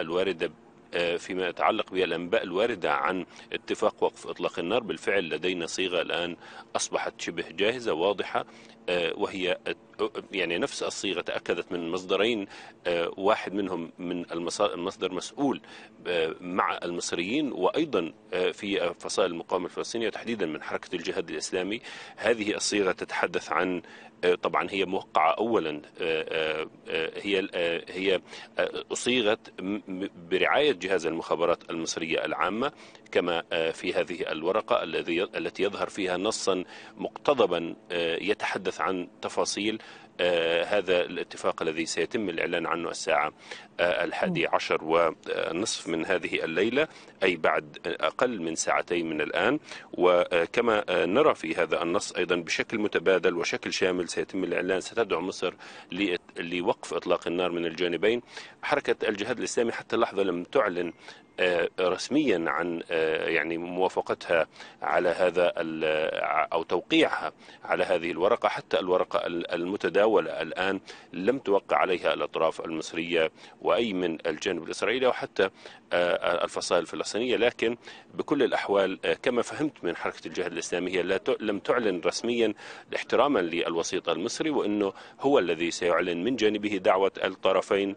الواردة آه، فيما يتعلق بالأنباء الواردة عن اتفاق وقف إطلاق النار بالفعل لدينا صيغة الآن أصبحت شبه جاهزة واضحة آه، وهي يعني نفس الصيغة تأكدت من مصدرين آه، واحد منهم من المصدر مسؤول آه، مع المصريين وأيضا في فصائل المقاومة الفلسطينية وتحديدا من حركة الجهاد الإسلامي هذه الصيغة تتحدث عن طبعا هي موقعة أولا هي هي أصيغت برعاية جهاز المخابرات المصرية العامة كما آه، في هذه الورقة الذي التي يظهر فيها نصا مقتضبا آه، يتحدث عن تفاصيل آه، هذا الاتفاق الذي سيتم الإعلان عنه الساعة الحادي عشر ونصف من هذه الليلة أي بعد أقل من ساعتين من الآن وكما نرى في هذا النص أيضا بشكل متبادل وشكل شامل سيتم الإعلان ستدعو مصر لوقف إطلاق النار من الجانبين حركة الجهاد الإسلامي حتى اللحظة لم تعلن رسميا عن يعني موافقتها على هذا أو توقيعها على هذه الورقة حتى الورقة المتداولة الآن لم توقع عليها الأطراف المصرية وأي من الجانب الإسرائيلي وحتى آه، الفصائل الفلسطينية لكن بكل الأحوال آه، كما فهمت من حركة الجهاد الإسلامي هي لم تعلن رسميا احتراما للوسيط المصري وأنه هو الذي سيعلن من جانبه دعوة الطرفين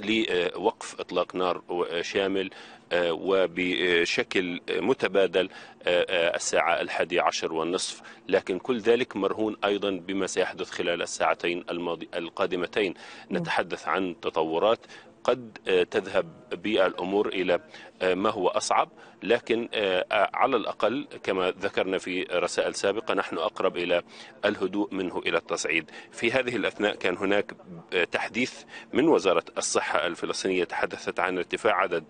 لوقف اطلاق نار شامل آه، وبشكل متبادل آه، آه، الساعة الحادية عشر والنصف لكن كل ذلك مرهون أيضا بما سيحدث خلال الساعتين الماضي القادمتين نعم. نتحدث عن تطورات قد آه، تذهب بالامور الى آه، ما هو اصعب لكن آه، على الاقل كما ذكرنا في رسائل سابقه نحن اقرب الى الهدوء منه الى التصعيد. في هذه الاثناء كان هناك تحديث من وزاره الصحه الفلسطينيه تحدثت عن ارتفاع عدد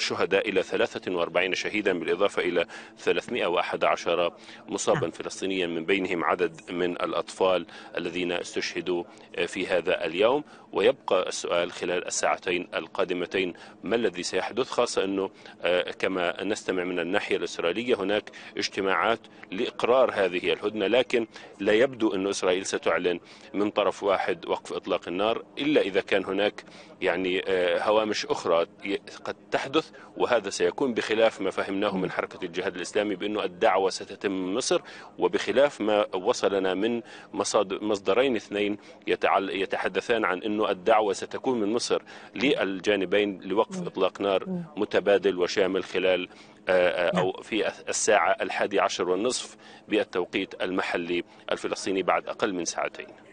شهداء إلى 43 شهيدا بالإضافة إلى 311 مصابا فلسطينيا من بينهم عدد من الأطفال الذين استشهدوا في هذا اليوم ويبقى السؤال خلال الساعتين القادمتين ما الذي سيحدث خاصة أنه آه، كما نستمع من الناحية الإسرائيلية هناك اجتماعات لإقرار هذه الهدنة لكن لا يبدو أن إسرائيل ستعلن من طرف واحد وقف إطلاق النار إلا إذا كان هناك يعني آه، هوامش أخرى قد تحدث وهذا سيكون بخلاف ما فهمناه من حركة الجهاد الإسلامي بأنه الدعوة ستتم من مصر وبخلاف ما وصلنا من مصدرين اثنين يتحدثان عن أنه الدعوة ستكون من مصر للجانبين لوقف إطلاق نار متبادل وشامل خلال آه، آه، أو نعم. في الساعة الحادي عشر والنصف بالتوقيت المحلي الفلسطيني بعد أقل من ساعتين